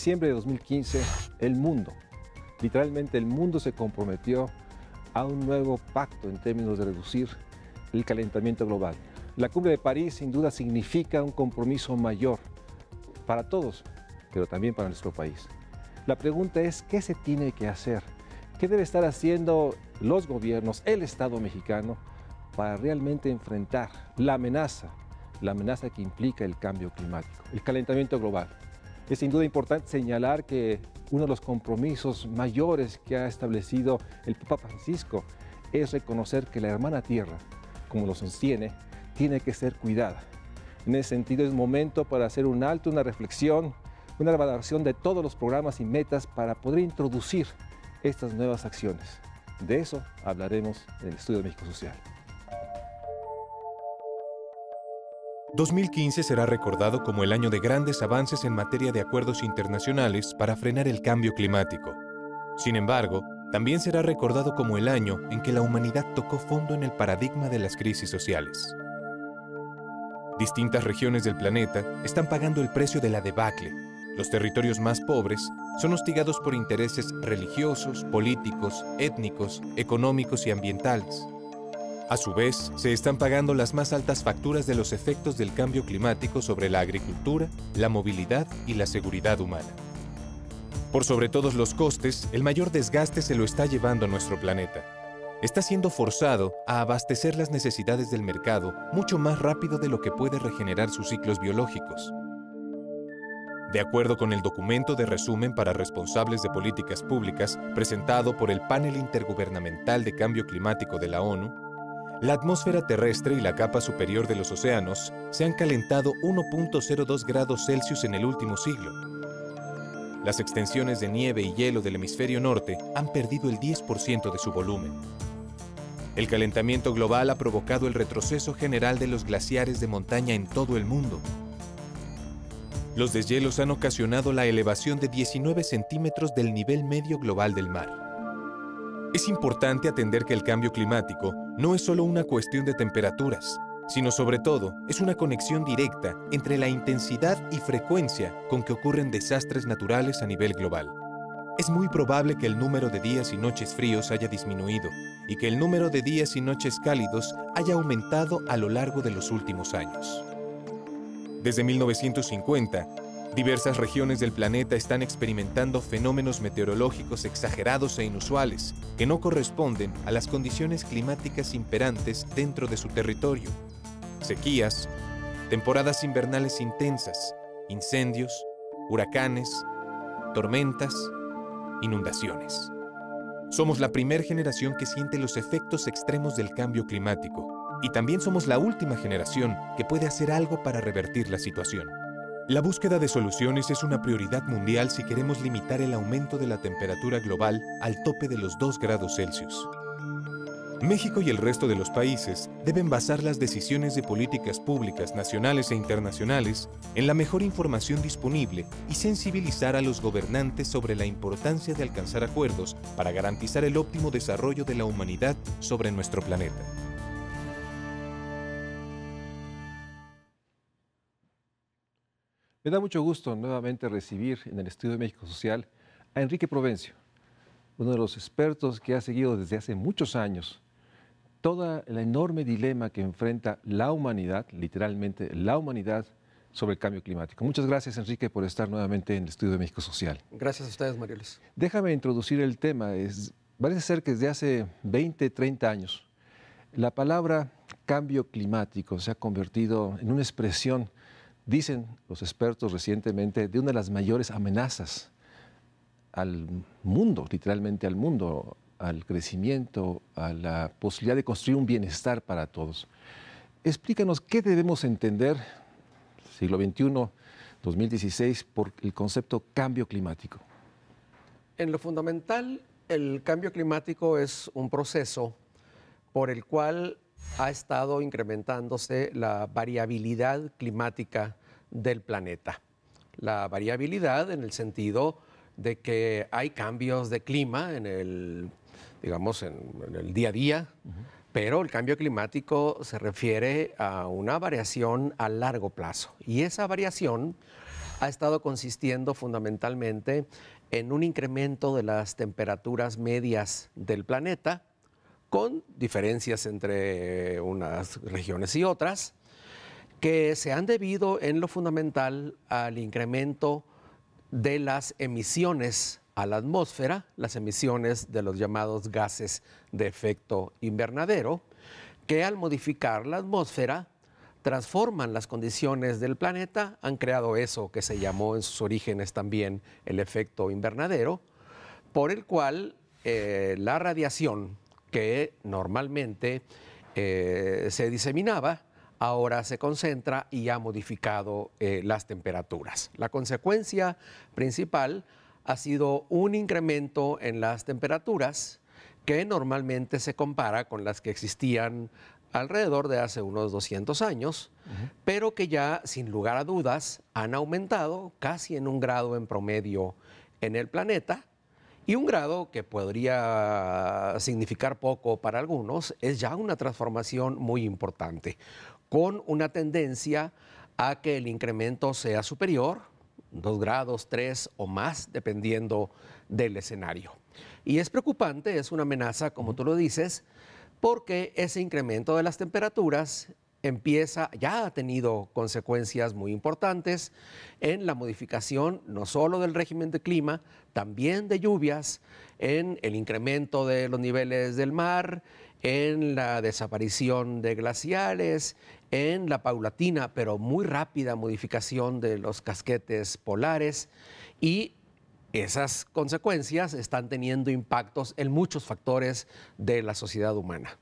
diciembre de 2015, el mundo, literalmente el mundo se comprometió a un nuevo pacto en términos de reducir el calentamiento global. La cumbre de París sin duda significa un compromiso mayor para todos, pero también para nuestro país. La pregunta es, ¿qué se tiene que hacer? ¿Qué debe estar haciendo los gobiernos, el Estado mexicano, para realmente enfrentar la amenaza, la amenaza que implica el cambio climático, el calentamiento global? Es sin duda importante señalar que uno de los compromisos mayores que ha establecido el Papa Francisco es reconocer que la hermana tierra, como lo sostiene, tiene que ser cuidada. En ese sentido es momento para hacer un alto, una reflexión, una evaluación de todos los programas y metas para poder introducir estas nuevas acciones. De eso hablaremos en el Estudio de México Social. 2015 será recordado como el año de grandes avances en materia de acuerdos internacionales para frenar el cambio climático. Sin embargo, también será recordado como el año en que la humanidad tocó fondo en el paradigma de las crisis sociales. Distintas regiones del planeta están pagando el precio de la debacle. Los territorios más pobres son hostigados por intereses religiosos, políticos, étnicos, económicos y ambientales. A su vez, se están pagando las más altas facturas de los efectos del cambio climático sobre la agricultura, la movilidad y la seguridad humana. Por sobre todos los costes, el mayor desgaste se lo está llevando a nuestro planeta. Está siendo forzado a abastecer las necesidades del mercado mucho más rápido de lo que puede regenerar sus ciclos biológicos. De acuerdo con el documento de resumen para responsables de políticas públicas presentado por el Panel Intergubernamental de Cambio Climático de la ONU, la atmósfera terrestre y la capa superior de los océanos se han calentado 1.02 grados Celsius en el último siglo. Las extensiones de nieve y hielo del hemisferio norte han perdido el 10% de su volumen. El calentamiento global ha provocado el retroceso general de los glaciares de montaña en todo el mundo. Los deshielos han ocasionado la elevación de 19 centímetros del nivel medio global del mar. Es importante atender que el cambio climático no es solo una cuestión de temperaturas, sino sobre todo es una conexión directa entre la intensidad y frecuencia con que ocurren desastres naturales a nivel global. Es muy probable que el número de días y noches fríos haya disminuido y que el número de días y noches cálidos haya aumentado a lo largo de los últimos años. Desde 1950, Diversas regiones del planeta están experimentando fenómenos meteorológicos exagerados e inusuales, que no corresponden a las condiciones climáticas imperantes dentro de su territorio. Sequías, temporadas invernales intensas, incendios, huracanes, tormentas, inundaciones. Somos la primera generación que siente los efectos extremos del cambio climático y también somos la última generación que puede hacer algo para revertir la situación. La búsqueda de soluciones es una prioridad mundial si queremos limitar el aumento de la temperatura global al tope de los 2 grados Celsius. México y el resto de los países deben basar las decisiones de políticas públicas nacionales e internacionales en la mejor información disponible y sensibilizar a los gobernantes sobre la importancia de alcanzar acuerdos para garantizar el óptimo desarrollo de la humanidad sobre nuestro planeta. Me da mucho gusto nuevamente recibir en el Estudio de México Social a Enrique Provencio, uno de los expertos que ha seguido desde hace muchos años todo el enorme dilema que enfrenta la humanidad, literalmente la humanidad, sobre el cambio climático. Muchas gracias, Enrique, por estar nuevamente en el Estudio de México Social. Gracias a ustedes, Marieles. Déjame introducir el tema. Es, parece ser que desde hace 20, 30 años, la palabra cambio climático se ha convertido en una expresión dicen los expertos recientemente, de una de las mayores amenazas al mundo, literalmente al mundo, al crecimiento, a la posibilidad de construir un bienestar para todos. Explícanos qué debemos entender, siglo XXI, 2016, por el concepto cambio climático. En lo fundamental, el cambio climático es un proceso por el cual ha estado incrementándose la variabilidad climática del planeta. La variabilidad en el sentido de que hay cambios de clima en el, digamos, en, el día a día, pero el cambio climático se refiere a una variación a largo plazo. Y esa variación ha estado consistiendo fundamentalmente en un incremento de las temperaturas medias del planeta, con diferencias entre unas regiones y otras, que se han debido en lo fundamental al incremento de las emisiones a la atmósfera, las emisiones de los llamados gases de efecto invernadero, que al modificar la atmósfera transforman las condiciones del planeta, han creado eso que se llamó en sus orígenes también el efecto invernadero, por el cual eh, la radiación que normalmente eh, se diseminaba ahora se concentra y ha modificado eh, las temperaturas. La consecuencia principal ha sido un incremento en las temperaturas que normalmente se compara con las que existían alrededor de hace unos 200 años, pero que ya sin lugar a dudas han aumentado casi en un grado en promedio en el planeta. Y un grado que podría significar poco para algunos es ya una transformación muy importante con una tendencia a que el incremento sea superior, 2 grados, 3 o más, dependiendo del escenario. Y es preocupante, es una amenaza, como tú lo dices, porque ese incremento de las temperaturas empieza, ya ha tenido consecuencias muy importantes en la modificación no solo del régimen de clima, también de lluvias, en el incremento de los niveles del mar, en la desaparición de glaciares, en la paulatina pero muy rápida modificación de los casquetes polares y esas consecuencias están teniendo impactos en muchos factores de la sociedad humana.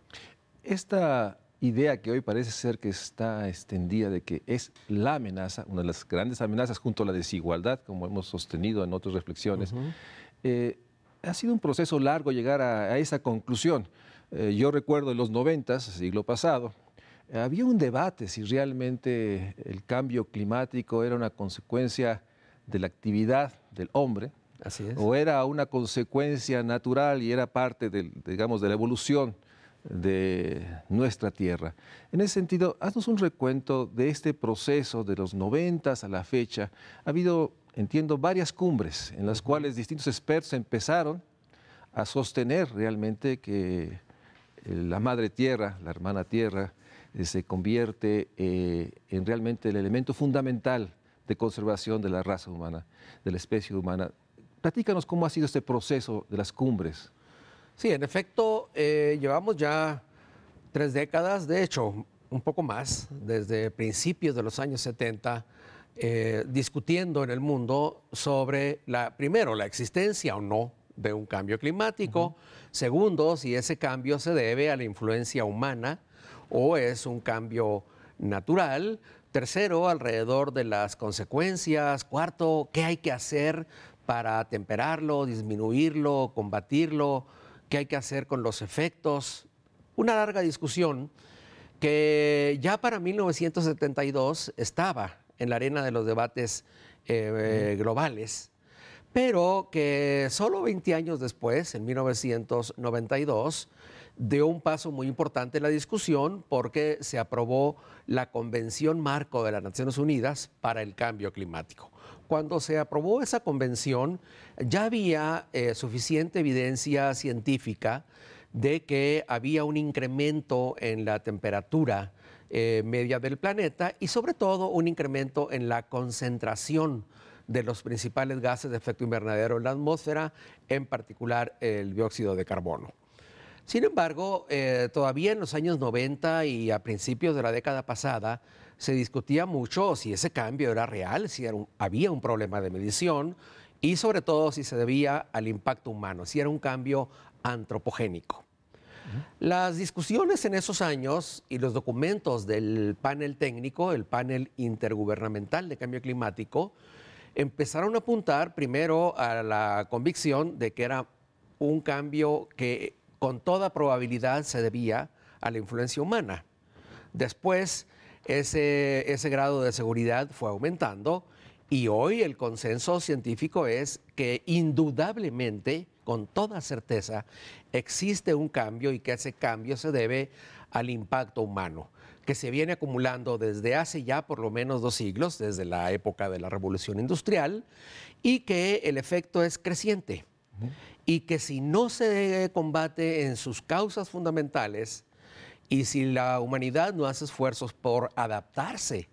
Esta idea que hoy parece ser que está extendida de que es la amenaza, una de las grandes amenazas junto a la desigualdad, como hemos sostenido en otras reflexiones, eh, ha sido un proceso largo llegar a esa conclusión. Eh, yo recuerdo en los 90, siglo pasado, eh, había un debate si realmente el cambio climático era una consecuencia de la actividad del hombre o era una consecuencia natural y era parte, digamos, de la evolución de nuestra tierra. En ese sentido, haznos un recuento de este proceso de los noventas a la fecha. Ha habido, entiendo, varias cumbres en las cuales distintos expertos empezaron a sostener realmente que eh, la madre tierra, la hermana tierra, eh, se convierte eh, en realmente el elemento fundamental de conservación de la raza humana, de la especie humana. Platícanos cómo ha sido este proceso de las cumbres. Sí, en efecto, llevamos ya tres décadas, de hecho, un poco más, desde principios de los años 70, discutiendo en el mundo sobre, primero, la existencia o no de un cambio climático. Segundo, si ese cambio se debe a la influencia humana o es un cambio natural. Tercero, alrededor de las consecuencias. Cuarto, ¿qué hay que hacer para temperarlo, disminuirlo, combatirlo? ¿Qué hay que hacer con los efectos? Una larga discusión que ya para 1972 estaba en la arena de los debates eh, globales pero que solo 20 años después, en 1992, dio un paso muy importante en la discusión porque se aprobó la Convención Marco de las Naciones Unidas para el Cambio Climático. Cuando se aprobó esa convención, ya había eh, suficiente evidencia científica de que había un incremento en la temperatura eh, media del planeta y sobre todo un incremento en la concentración de los principales gases de efecto invernadero en la atmósfera, en particular el dióxido de carbono. Sin embargo, eh, todavía en los años 90 y a principios de la década pasada, se discutía mucho si ese cambio era real, si había un problema de medición y sobre todo si se debía al impacto humano, si era un cambio antropogénico. Las discusiones en esos años y los documentos del panel técnico, el panel intergubernamental de cambio climático, empezaron a apuntar primero a la convicción de que era un cambio que con toda probabilidad se debía a la influencia humana. Después, ese, ese grado de seguridad fue aumentando y hoy el consenso científico es que indudablemente, con toda certeza, existe un cambio y que ese cambio se debe al impacto humano que se viene acumulando desde hace ya por lo menos dos siglos, desde la época de la Revolución Industrial, y que el efecto es creciente. Y que si no se combate en sus causas fundamentales y si la humanidad no hace esfuerzos por adaptarse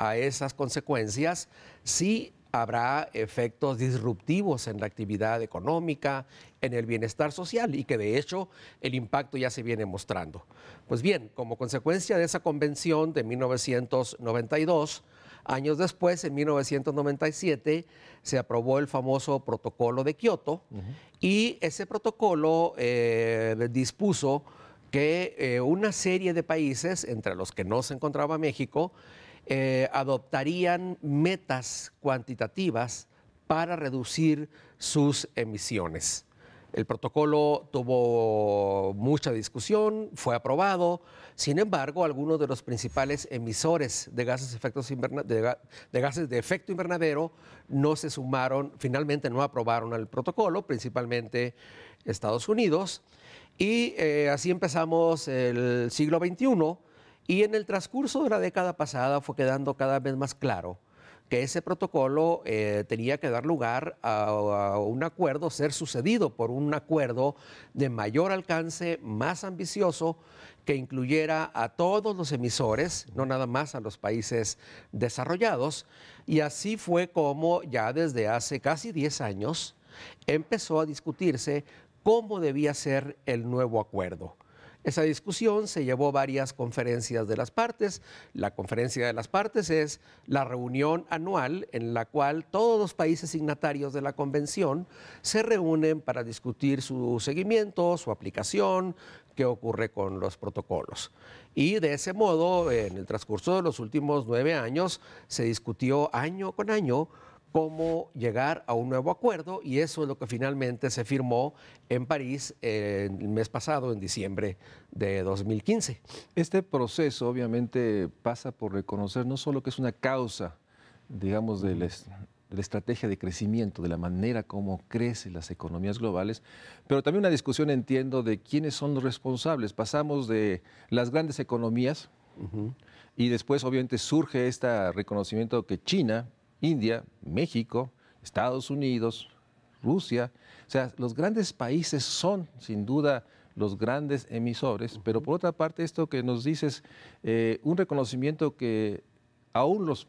a esas consecuencias, sí habrá efectos disruptivos en la actividad económica, en el bienestar social y que de hecho el impacto ya se viene mostrando. Pues bien, como consecuencia de esa convención de 1992, Años después, en 1997, se aprobó el famoso protocolo de Kioto y ese protocolo eh, dispuso que eh, una serie de países, entre los que no se encontraba México, eh, adoptarían metas cuantitativas para reducir sus emisiones. El protocolo tuvo mucha discusión, fue aprobado, sin embargo, algunos de los principales emisores de gases de, efecto invernadero no se sumaron, finalmente no aprobaron el protocolo, principalmente Estados Unidos. Y eh, así empezamos el siglo XXI y en el transcurso de la década pasada fue quedando cada vez más claro que ese protocolo eh, tenía que dar lugar a, a, un acuerdo, ser sucedido por un acuerdo de mayor alcance, más ambicioso, que incluyera a todos los emisores, no nada más a los países desarrollados. Y así fue como ya desde hace casi 10 años empezó a discutirse cómo debía ser el nuevo acuerdo. Esa discusión se llevó varias conferencias de las partes. La conferencia de las partes es la reunión anual en la cual todos los países signatarios de la convención se reúnen para discutir su seguimiento, su aplicación, qué ocurre con los protocolos. Y de ese modo, en el transcurso de los últimos nueve años, se discutió año con año cómo llegar a un nuevo acuerdo y eso es lo que finalmente se firmó en París eh, el mes pasado, en diciembre de 2015. Este proceso obviamente pasa por reconocer no solo que es una causa, digamos, de la, estrategia de crecimiento, de la manera como crecen las economías globales, pero también una discusión, entiendo, de quiénes son los responsables. Pasamos de las grandes economías, Y después, obviamente, surge este reconocimiento que China India, México, Estados Unidos, Rusia. O sea, los grandes países son, sin duda, los grandes emisores, pero por otra parte esto que nos dices, eh, un reconocimiento que aún los,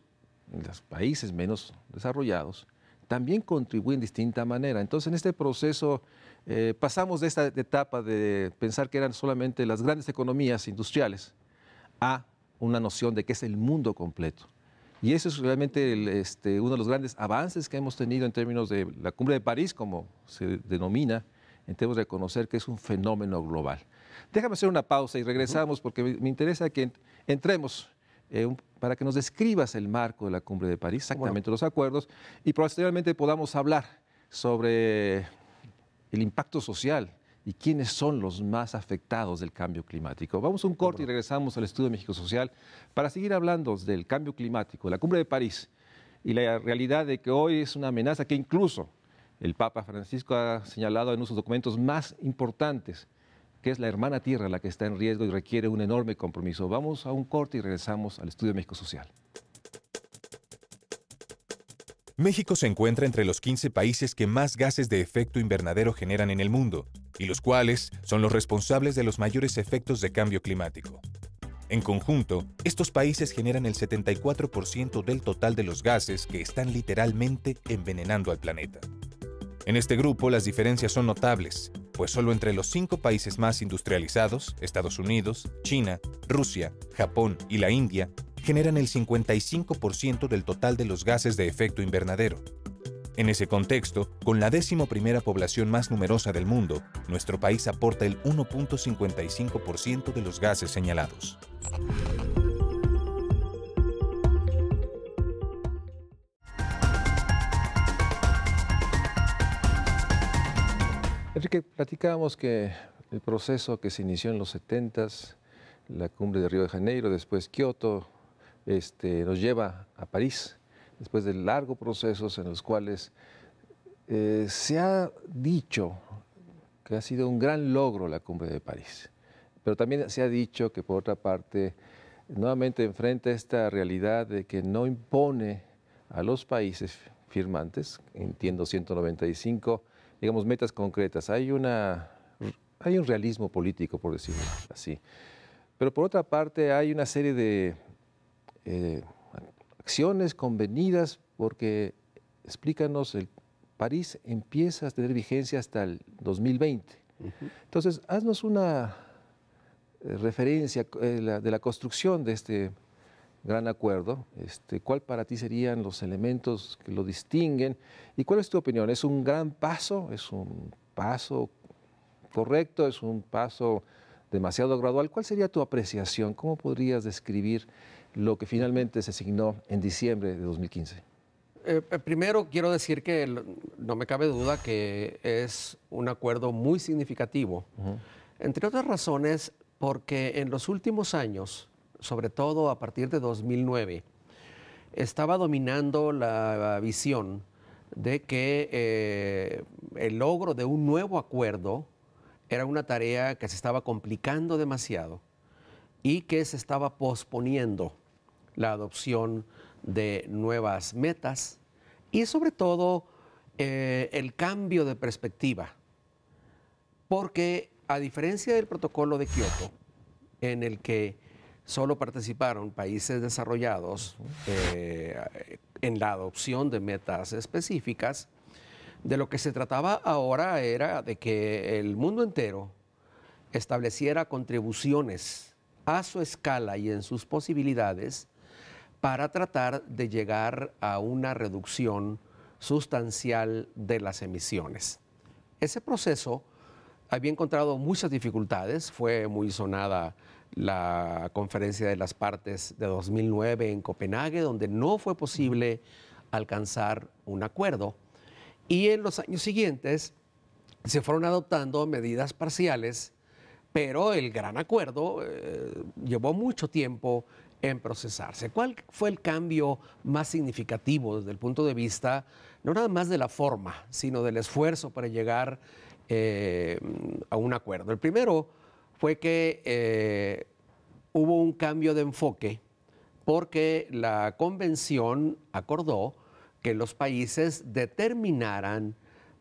países menos desarrollados también contribuyen de distinta manera. Entonces en este proceso eh, pasamos de esta etapa de pensar que eran solamente las grandes economías industriales a una noción de que es el mundo completo. Y eso es realmente este, uno de los grandes avances que hemos tenido en términos de la cumbre de París, como se denomina, en términos de reconocer que es un fenómeno global. Déjame hacer una pausa y regresamos porque me interesa que entremos eh, para que nos describas el marco de la cumbre de París, exactamente los acuerdos, y posteriormente podamos hablar sobre el impacto social y quiénes son los más afectados del cambio climático. Vamos a un corte y regresamos al Estudio de México Social para seguir hablando del cambio climático, la cumbre de París y la realidad de que hoy es una amenaza que incluso el Papa Francisco ha señalado en uno sus documentos más importantes, que es la hermana tierra la que está en riesgo y requiere un enorme compromiso. Vamos a un corte y regresamos al Estudio de México Social. México se encuentra entre los 15 países que más gases de efecto invernadero generan en el mundo y los cuales son los responsables de los mayores efectos de cambio climático. En conjunto, estos países generan el 74% del total de los gases que están literalmente envenenando al planeta. En este grupo las diferencias son notables, pues solo entre los cinco países más industrializados, Estados Unidos, China, Rusia, Japón y la India, generan el 55% del total de los gases de efecto invernadero, en ese contexto, con la décimo primera población más numerosa del mundo, nuestro país aporta el 1.55% de los gases señalados. Enrique, platicábamos que el proceso que se inició en los 70 s la cumbre de Río de Janeiro, después Kioto, este, nos lleva a París después de largos procesos en los cuales eh, se ha dicho que ha sido un gran logro la cumbre de París, pero también se ha dicho que por otra parte nuevamente enfrenta esta realidad de que no impone a los países firmantes, entiendo 195, digamos, metas concretas. Hay, una, hay un realismo político, por decirlo así. Pero por otra parte, hay una serie de eh, acciones convenidas, porque explícanos, el París empieza a tener vigencia hasta el 2020. Entonces, haznos una eh, referencia eh, de la construcción de este gran acuerdo. Este, ¿Cuál para ti serían los elementos que lo distinguen? ¿Y cuál es tu opinión? ¿Es un gran paso? ¿Es un paso correcto? ¿Es un paso demasiado gradual? ¿Cuál sería tu apreciación? ¿Cómo podrías describir lo que finalmente se asignó en diciembre de 2015? Eh, eh, primero quiero decir que no me cabe duda que es un acuerdo muy significativo, entre otras razones porque en los últimos años, sobre todo a partir de 2009, estaba dominando la visión de que eh, el logro de un nuevo acuerdo era una tarea que se estaba complicando demasiado y que se estaba posponiendo la adopción de nuevas metas y sobre todo eh, el cambio de perspectiva. Porque a diferencia del protocolo de Kioto, en el que solo participaron países desarrollados eh, en la adopción de metas específicas, de lo que se trataba ahora era de que el mundo entero estableciera contribuciones a su escala y en sus posibilidades para tratar de llegar a una reducción sustancial de las emisiones. Ese proceso había encontrado muchas dificultades, fue muy sonada la conferencia de las partes de 2009 en Copenhague, donde no fue posible alcanzar un acuerdo. Y en los años siguientes se fueron adoptando medidas parciales, pero el gran acuerdo eh, llevó mucho tiempo en procesarse. ¿Cuál fue el cambio más significativo desde el punto de vista, no nada más de la forma, sino del esfuerzo para llegar eh, a un acuerdo? El primero fue que eh, hubo un cambio de enfoque porque la convención acordó que los países determinaran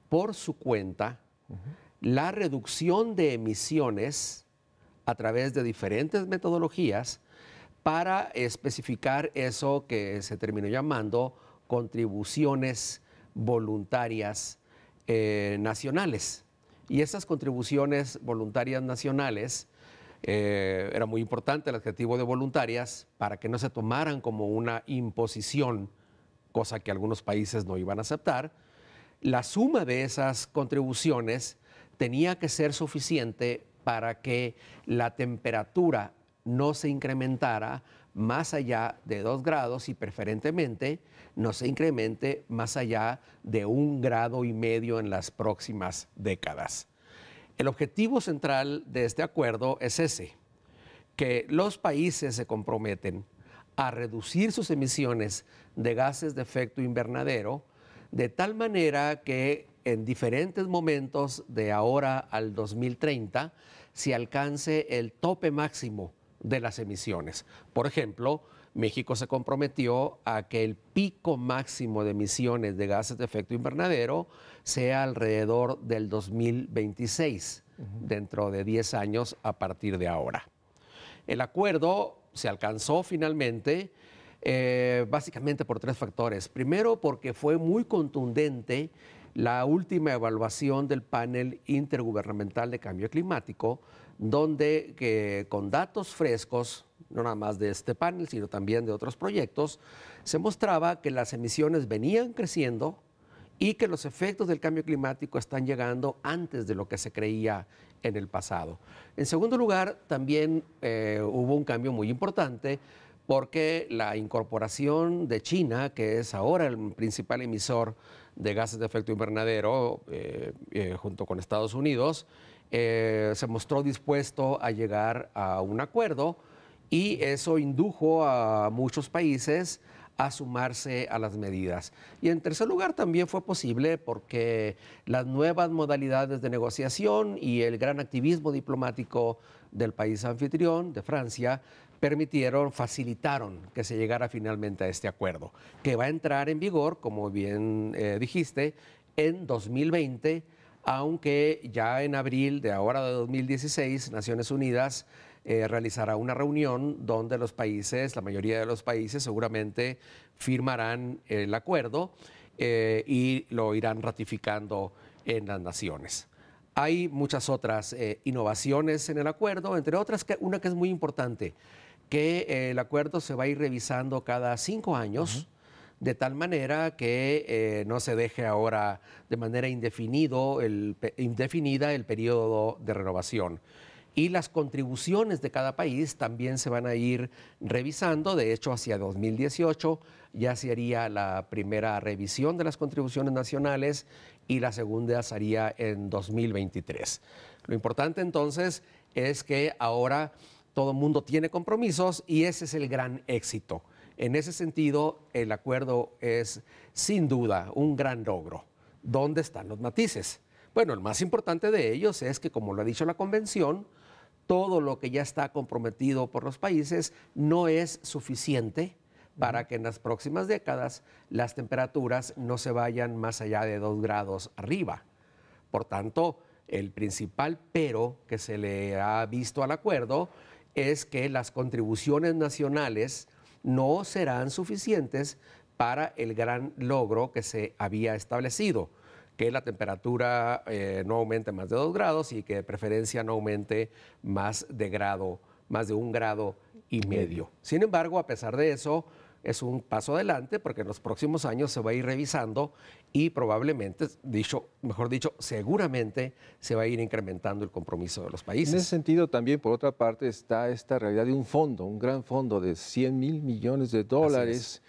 por su cuenta la reducción de emisiones a través de diferentes metodologías para especificar eso que se terminó llamando contribuciones voluntarias eh, nacionales. Y esas contribuciones voluntarias nacionales, eh, era muy importante el adjetivo de voluntarias para que no se tomaran como una imposición, cosa que algunos países no iban a aceptar. La suma de esas contribuciones tenía que ser suficiente para que la temperatura no se incrementara más allá de dos grados y preferentemente no se incremente más allá de un grado y medio en las próximas décadas. El objetivo central de este acuerdo es ese, que los países se comprometen a reducir sus emisiones de gases de efecto invernadero de tal manera que en diferentes momentos de ahora al 2030 se alcance el tope máximo de las emisiones. Por ejemplo, México se comprometió a que el pico máximo de emisiones de gases de efecto invernadero sea alrededor del 2026, dentro de 10 años a partir de ahora. El acuerdo se alcanzó finalmente eh, básicamente por tres factores. Primero, porque fue muy contundente la última evaluación del panel intergubernamental de cambio climático, donde con datos frescos, no nada más de este panel, sino también de otros proyectos, se mostraba que las emisiones venían creciendo y que los efectos del cambio climático están llegando antes de lo que se creía en el pasado. En segundo lugar, también eh, hubo un cambio muy importante porque la incorporación de China, que es ahora el principal emisor de gases de efecto invernadero eh, eh, junto con Estados Unidos, eh, se mostró dispuesto a llegar a un acuerdo y eso indujo a muchos países a sumarse a las medidas. Y en tercer lugar, también fue posible porque las nuevas modalidades de negociación y el gran activismo diplomático del país anfitrión, de Francia, permitieron, facilitaron que se llegara finalmente a este acuerdo, que va a entrar en vigor, como bien eh, dijiste, en 2020 aunque ya en abril de ahora de 2016 Naciones Unidas eh, realizará una reunión donde los países, la mayoría de los países seguramente firmarán el acuerdo eh, y lo irán ratificando en las naciones. Hay muchas otras eh, innovaciones en el acuerdo, entre otras que, una que es muy importante, que el acuerdo se va a ir revisando cada cinco años de tal manera que eh, no se deje ahora de manera indefinida el periodo de renovación. Y las contribuciones de cada país también se van a ir revisando. De hecho, hacia 2018 ya se haría la primera revisión de las contribuciones nacionales y la segunda se haría en 2023. Lo importante entonces es que ahora todo el mundo tiene compromisos y ese es el gran éxito. En ese sentido, el acuerdo es sin duda un gran logro. ¿Dónde están los matices? Bueno, el más importante de ellos es que, como lo ha dicho la Convención, todo lo que ya está comprometido por los países no es suficiente para que en las próximas décadas las temperaturas no se vayan más allá de 2 grados arriba. Por tanto, el principal pero que se le ha visto al acuerdo es que las contribuciones nacionales no serán suficientes para el gran logro que se había establecido, que la temperatura eh, no aumente más de 2 grados y que de preferencia no aumente más de grado, más de un grado y medio. Sin embargo, a pesar de eso, es un paso adelante porque en los próximos años se va a ir revisando y probablemente, dicho, mejor dicho, seguramente se va a ir incrementando el compromiso de los países. En ese sentido también, por otra parte, está esta realidad de un fondo, un gran fondo de 100 mil millones de dólares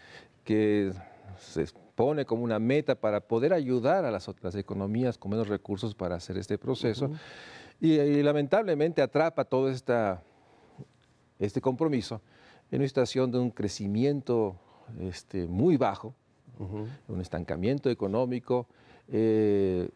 que se pone como una meta para poder ayudar a las otras economías con menos recursos para hacer este proceso. y, lamentablemente atrapa todo esta, este compromiso en una situación de un crecimiento este, muy bajo, un estancamiento económico, eh,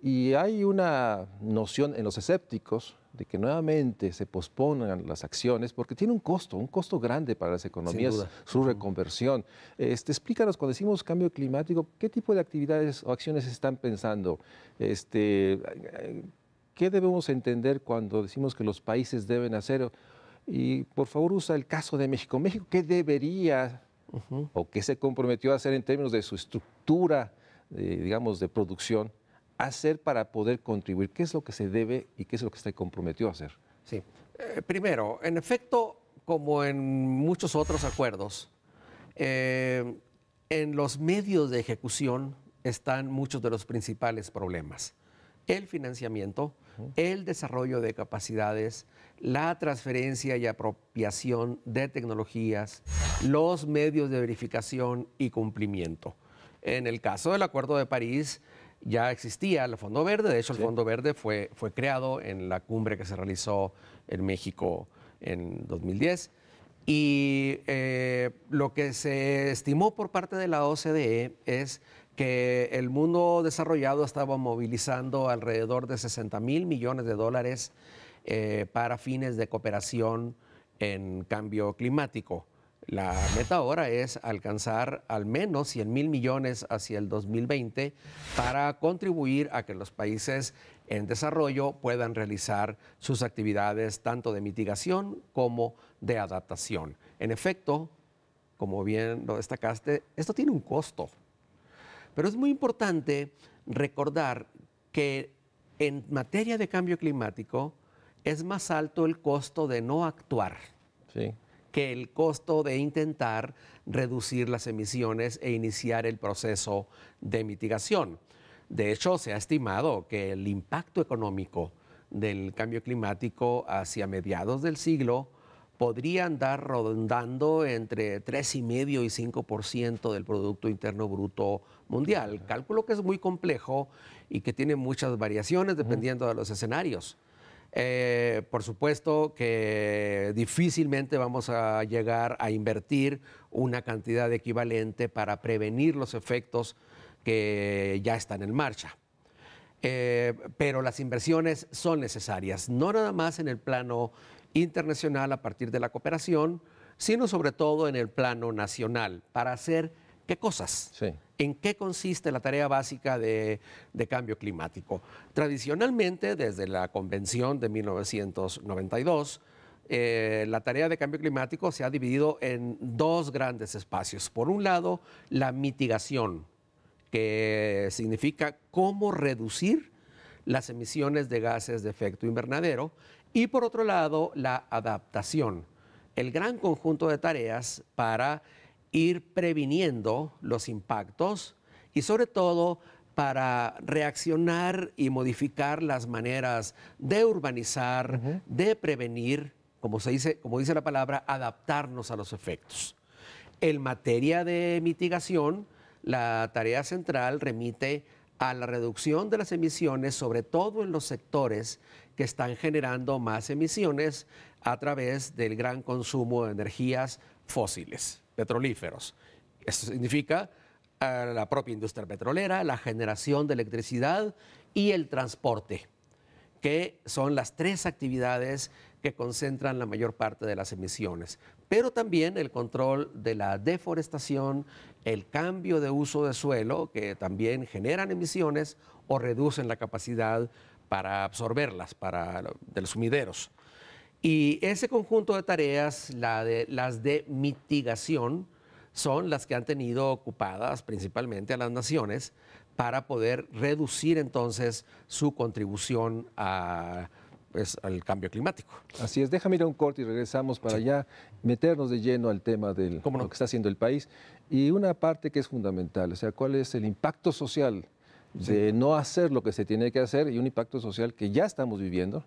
y hay una noción en los escépticos de que nuevamente se pospongan las acciones porque tiene un costo, un costo grande para las economías, su reconversión. Este, explícanos, cuando decimos cambio climático, ¿qué tipo de actividades o acciones están pensando? Este, ¿Qué debemos entender cuando decimos que los países deben hacer y por favor usa el caso de México. México, ¿qué debería o qué se comprometió a hacer en términos de su estructura, digamos, de producción, hacer para poder contribuir? ¿Qué es lo que se debe y qué es lo que se comprometió a hacer? Sí. Eh, primero, en efecto, como en muchos otros acuerdos, eh, en los medios de ejecución están muchos de los principales problemas. El financiamiento, el desarrollo de capacidades, la transferencia y apropiación de tecnologías, los medios de verificación y cumplimiento. En el caso del Acuerdo de París, ya existía el Fondo Verde, de hecho el Fondo Verde fue, fue creado en la cumbre que se realizó en México en 2010. Y eh, lo que se estimó por parte de la OCDE es que el mundo desarrollado estaba movilizando alrededor de 60 mil millones de dólares eh, para fines de cooperación en cambio climático. La meta ahora es alcanzar al menos 100 mil millones hacia el 2020 para contribuir a que los países en desarrollo puedan realizar sus actividades tanto de mitigación como de adaptación. En efecto, como bien lo destacaste, esto tiene un costo. Pero es muy importante recordar que en materia de cambio climático es más alto el costo de no actuar que el costo de intentar reducir las emisiones e iniciar el proceso de mitigación. De hecho, se ha estimado que el impacto económico del cambio climático hacia mediados del siglo podría andar rondando entre 3,5 y 5% del Producto Interno Bruto Mundial. Cálculo que es muy complejo y que tiene muchas variaciones dependiendo de los escenarios. Eh, por supuesto que difícilmente vamos a llegar a invertir una cantidad equivalente para prevenir los efectos que ya están en marcha. Eh, pero las inversiones son necesarias, no nada más en el plano internacional a partir de la cooperación, sino sobre todo en el plano nacional, para hacer qué cosas, en qué consiste la tarea básica de, de, cambio climático. Tradicionalmente, desde la Convención de 1992, eh, la tarea de cambio climático se ha dividido en dos grandes espacios. Por un lado, la mitigación, que significa cómo reducir las emisiones de gases de efecto invernadero y por otro lado, la adaptación, el gran conjunto de tareas para ir previniendo los impactos y sobre todo para reaccionar y modificar las maneras de urbanizar, de prevenir, como, se dice, como dice la palabra, adaptarnos a los efectos. En materia de mitigación, la tarea central remite a la reducción de las emisiones, sobre todo en los sectores que están generando más emisiones a través del gran consumo de energías fósiles, petrolíferos. Esto significa eh, la propia industria petrolera, la generación de electricidad y el transporte, que son las tres actividades que concentran la mayor parte de las emisiones pero también el control de la deforestación, el cambio de uso de suelo, que también generan emisiones o reducen la capacidad para absorberlas para, de los sumideros. Y ese conjunto de tareas, las de mitigación, son las que han tenido ocupadas principalmente a las naciones para poder reducir entonces su contribución a al cambio climático. Así es, déjame ir a un corte y regresamos para allá ya meternos de lleno al tema de cómo lo que está haciendo el país. Y una parte que es fundamental, o sea, cuál es el impacto social de no hacer lo que se tiene que hacer y un impacto social que ya estamos viviendo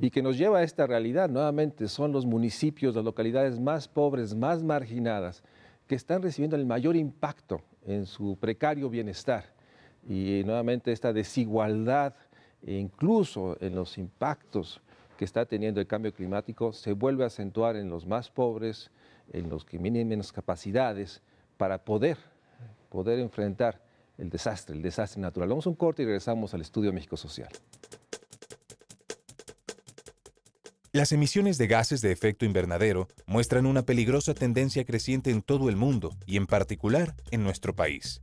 y que nos lleva a esta realidad. Nuevamente son los municipios, las localidades más pobres, más marginadas, que están recibiendo el mayor impacto en su precario bienestar y nuevamente esta desigualdad e incluso en los impactos que está teniendo el cambio climático, se vuelve a acentuar en los más pobres, en los que tienen menos capacidades, para poder, poder enfrentar el desastre, el desastre natural. Vamos a un corte y regresamos al estudio México Social. Las emisiones de gases de efecto invernadero muestran una peligrosa tendencia creciente en todo el mundo y en particular en nuestro país.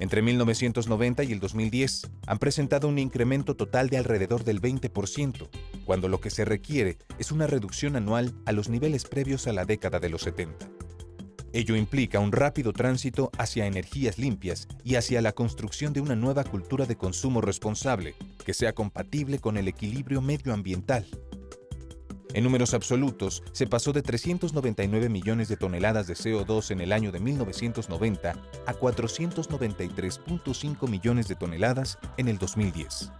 Entre 1990 y el 2010 han presentado un incremento total de alrededor del 20%, cuando lo que se requiere es una reducción anual a los niveles previos a la década de los 70. Ello implica un rápido tránsito hacia energías limpias y hacia la construcción de una nueva cultura de consumo responsable que sea compatible con el equilibrio medioambiental en números absolutos, se pasó de 399 millones de toneladas de CO2 en el año de 1990 a 493.5 millones de toneladas en el 2010.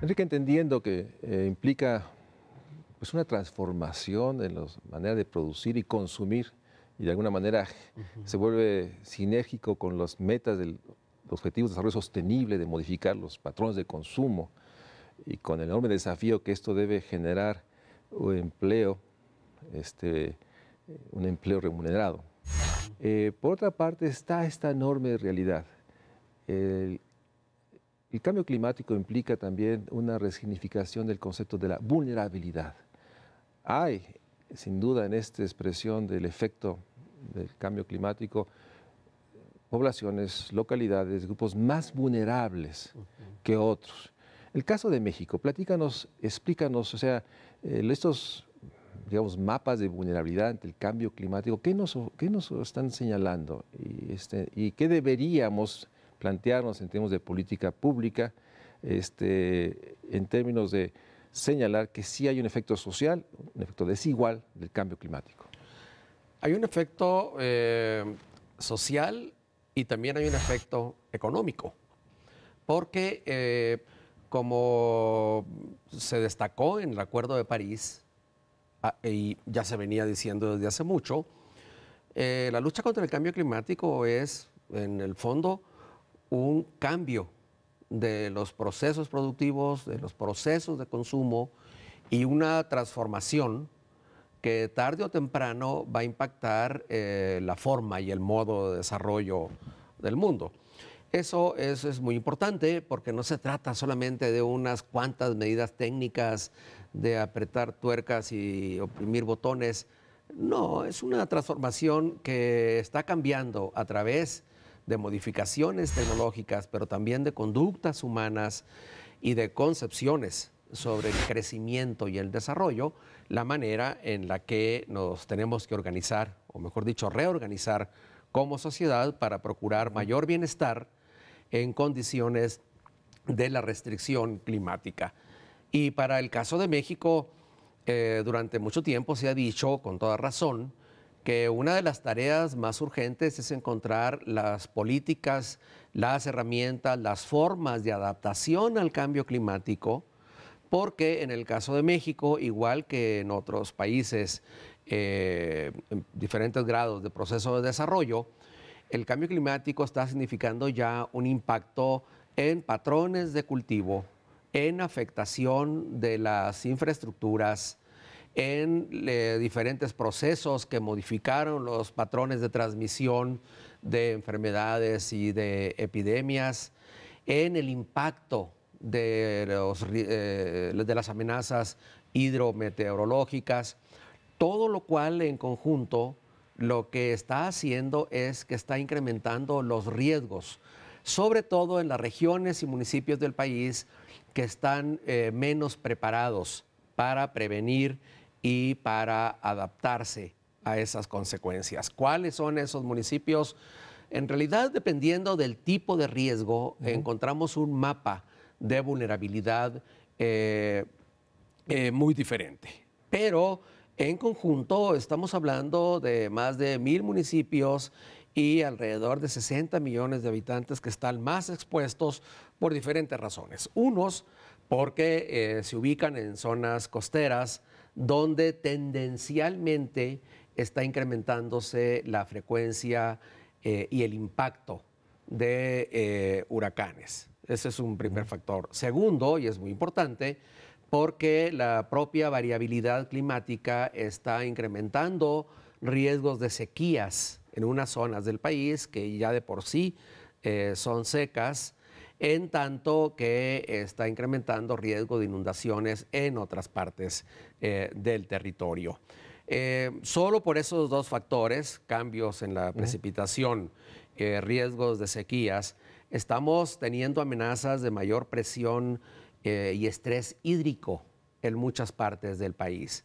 Enrique, entendiendo que eh, implica pues, una transformación en la manera de producir y consumir y de alguna manera se vuelve sinérgico con los metas del objetivo de desarrollo sostenible, de modificar los patrones de consumo y con el enorme desafío que esto debe generar un empleo, este, un empleo remunerado. Eh, por otra parte está esta enorme realidad. El, el cambio climático implica también una resignificación del concepto de la vulnerabilidad. Hay sin duda en esta expresión del efecto del cambio climático, poblaciones, localidades, grupos más vulnerables que otros. El caso de México, platícanos, explícanos, o sea, estos, digamos, mapas de vulnerabilidad ante el cambio climático, ¿qué nos, están señalando? Este, y, qué deberíamos plantearnos en términos de política pública, este, en términos de señalar que sí hay un efecto social, un efecto desigual del cambio climático. Hay un efecto eh, social y también hay un efecto económico, porque eh, como se destacó en el Acuerdo de París, ah, y ya se venía diciendo desde hace mucho, eh, la lucha contra el cambio climático es, en el fondo, un cambio de los procesos productivos, de los procesos de consumo y una transformación que tarde o temprano va a impactar eh, la forma y el modo de desarrollo del mundo. Eso, eso, es muy importante porque no se trata solamente de unas cuantas medidas técnicas de apretar tuercas y oprimir botones. No, es una transformación que está cambiando a través de modificaciones tecnológicas, pero también de conductas humanas y de concepciones sobre el crecimiento y el desarrollo, la manera en la que nos tenemos que organizar, o mejor dicho, reorganizar como sociedad para procurar mayor bienestar en condiciones de la restricción climática. Y para el caso de México, eh, durante mucho tiempo se ha dicho, con toda razón, que una de las tareas más urgentes es encontrar las políticas, las herramientas, las formas de adaptación al cambio climático, porque en el caso de México, igual que en otros países, eh, en diferentes grados de proceso de desarrollo, el cambio climático está significando ya un impacto en patrones de cultivo, en afectación de las infraestructuras, en diferentes procesos que modificaron los patrones de transmisión de enfermedades y de epidemias, en el impacto eh, de, las amenazas hidrometeorológicas, todo lo cual en conjunto lo que está haciendo es que está incrementando los riesgos, sobre todo en las regiones y municipios del país que están eh, menos preparados para prevenir y para adaptarse a esas consecuencias. ¿Cuáles son esos municipios? En realidad, dependiendo del tipo de riesgo, encontramos un mapa de vulnerabilidad eh, eh, muy diferente. Pero en conjunto estamos hablando de más de mil municipios y alrededor de 60 millones de habitantes que están más expuestos por diferentes razones. Unos porque eh, se ubican en zonas costeras donde tendencialmente está incrementándose la frecuencia eh, y el impacto de eh, huracanes. Ese es un primer factor. Segundo, y es muy importante, porque la propia variabilidad climática está incrementando riesgos de sequías en unas zonas del país que ya de por sí eh, son secas en tanto que está incrementando riesgo de inundaciones en otras partes eh, del territorio. Eh, solo por esos dos factores, cambios en la precipitación, eh, riesgos de sequías, estamos teniendo amenazas de mayor presión y estrés hídrico en muchas partes del país.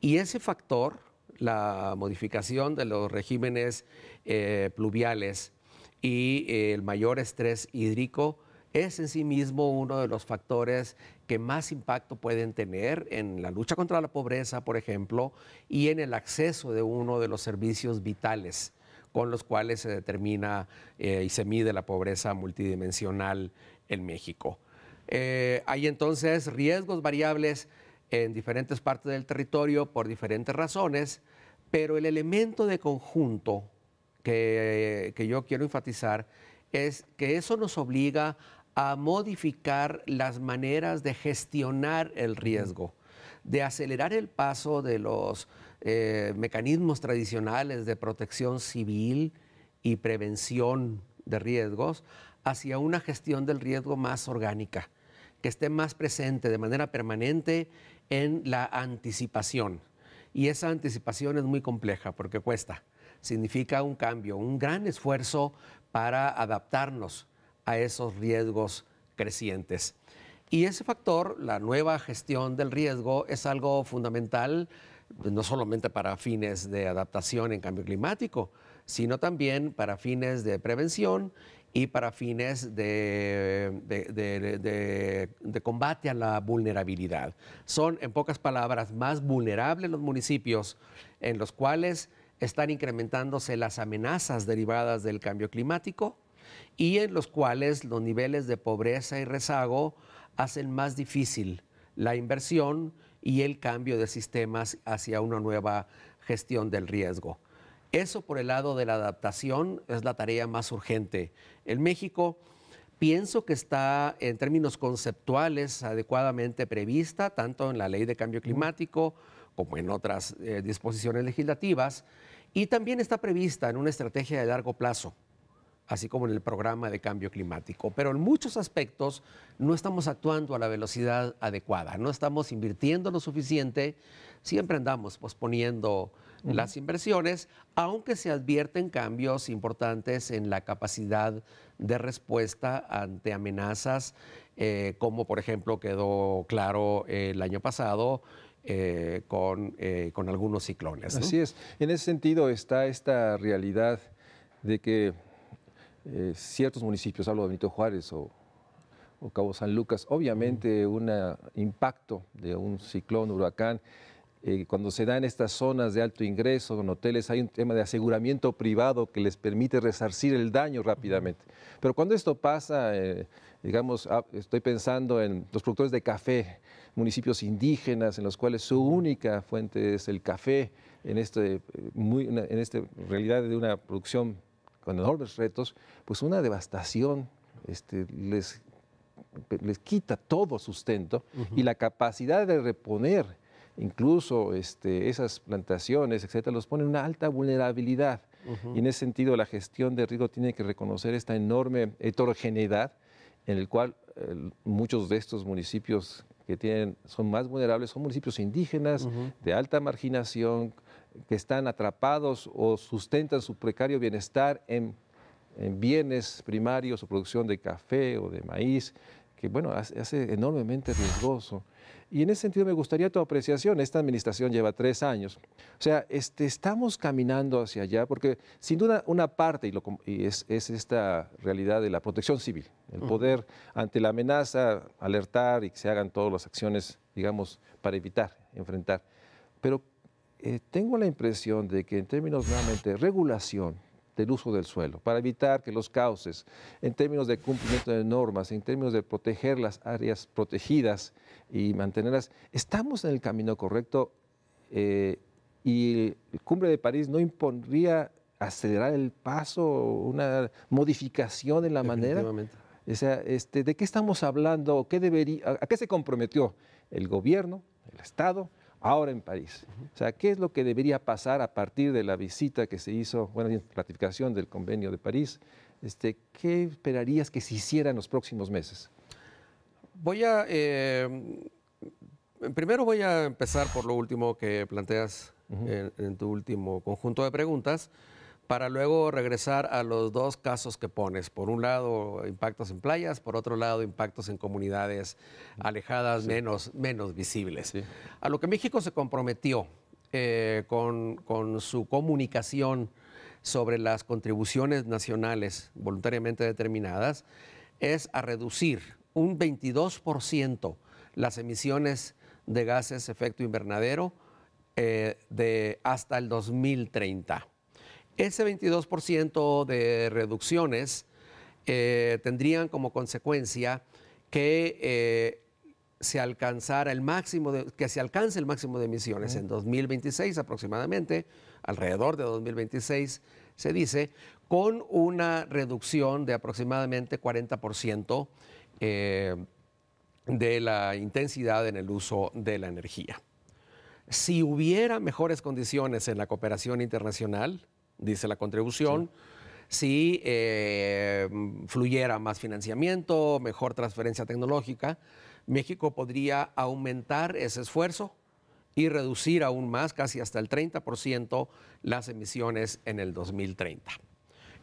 Y ese factor, la modificación de los regímenes pluviales y el mayor estrés hídrico, es en sí mismo uno de los factores que más impacto pueden tener en la lucha contra la pobreza, por ejemplo, y en el acceso de uno de los servicios vitales con los cuales se determina eh, y se mide la pobreza multidimensional en México. Eh, hay entonces riesgos variables en diferentes partes del territorio por diferentes razones, pero el elemento de conjunto que, yo quiero enfatizar es que eso nos obliga a modificar las maneras de gestionar el riesgo, de acelerar el paso de los eh, mecanismos tradicionales de protección civil y prevención de riesgos hacia una gestión del riesgo más orgánica, que esté más presente de manera permanente en la anticipación. Y esa anticipación es muy compleja porque cuesta. Significa un cambio, un gran esfuerzo para adaptarnos a esos riesgos crecientes. Y ese factor, la nueva gestión del riesgo, es algo fundamental no solamente para fines de adaptación en cambio climático, sino también para fines de prevención y para fines de, combate a la vulnerabilidad. Son, en pocas palabras, más vulnerables los municipios en los cuales están incrementándose las amenazas derivadas del cambio climático y en los cuales los niveles de pobreza y rezago hacen más difícil la inversión y el cambio de sistemas hacia una nueva gestión del riesgo. Eso por el lado de la adaptación es la tarea más urgente. En México pienso que está en términos conceptuales adecuadamente prevista, tanto en la ley de cambio climático como en otras eh, disposiciones legislativas, y también está prevista en una estrategia de largo plazo así como en el programa de cambio climático. Pero en muchos aspectos no estamos actuando a la velocidad adecuada, no estamos invirtiendo lo suficiente, siempre andamos posponiendo las inversiones, aunque se advierten cambios importantes en la capacidad de respuesta ante amenazas, eh, como por ejemplo quedó claro el año pasado eh, con, eh, con, algunos ciclones. Así es. En ese sentido está esta realidad de que eh, ciertos municipios, hablo de Benito Juárez o, Cabo San Lucas, obviamente un ah, impacto de un ciclón, huracán, eh, cuando se da en estas zonas de alto ingreso, en hoteles, hay un tema de aseguramiento privado que les permite resarcir el daño rápidamente. Pero cuando esto pasa, eh, digamos, ah, estoy pensando en los productores de café, municipios indígenas en los cuales su única fuente es el café, en, este, en esta realidad de una producción con enormes retos, pues una devastación este, les, les quita todo sustento y la capacidad de reponer incluso este, esas plantaciones, etcétera, los pone en una alta vulnerabilidad. Y en ese sentido, la gestión de riesgo tiene que reconocer esta enorme heterogeneidad en el cual muchos de estos municipios que tienen, son más vulnerables son municipios indígenas de alta marginación, que están atrapados o sustentan su precario bienestar en, bienes primarios o producción de café o de maíz, que bueno, hace, hace enormemente riesgoso. Y en ese sentido me gustaría tu apreciación. Esta administración lleva tres años. O sea, este, estamos caminando hacia allá porque sin duda una parte, y, lo, es, es, esta realidad de la protección civil, el poder ante la amenaza alertar y que se hagan todas las acciones, digamos, para evitar, enfrentar. Pero eh, tengo la impresión de que en términos nuevamente regulación del uso del suelo, para evitar que los cauces, en términos de cumplimiento de normas, en términos de proteger las áreas protegidas y mantenerlas, estamos en el camino correcto eh, y el cumbre de París no impondría acelerar el paso, una modificación en la manera. O este, ¿de qué estamos hablando? ¿A qué se comprometió el gobierno, el Estado, ahora en París. O sea, ¿qué es lo que debería pasar a partir de la visita que se hizo, bueno, ratificación del convenio de París? Este, ¿Qué esperarías que se hiciera en los próximos meses? Voy a... Eh, primero voy a empezar por lo último que planteas en, tu último conjunto de preguntas para luego regresar a los dos casos que pones. Por un lado, impactos en playas, por otro lado, impactos en comunidades alejadas, menos, menos visibles. A lo que México se comprometió eh, con, su comunicación sobre las contribuciones nacionales voluntariamente determinadas es a reducir un 22% las emisiones de gases efecto invernadero eh, de hasta el 2030. Ese 22% de reducciones eh, tendrían como consecuencia que eh, se alcanzara el máximo que se alcance el máximo de emisiones en 2026 aproximadamente, alrededor de 2026 se dice, con una reducción de aproximadamente 40% eh, de la intensidad en el uso de la energía. Si hubiera mejores condiciones en la cooperación internacional, dice la contribución. Si eh, fluyera más financiamiento, mejor transferencia tecnológica, México podría aumentar ese esfuerzo y reducir aún más, casi hasta el 30%, las emisiones en el 2030.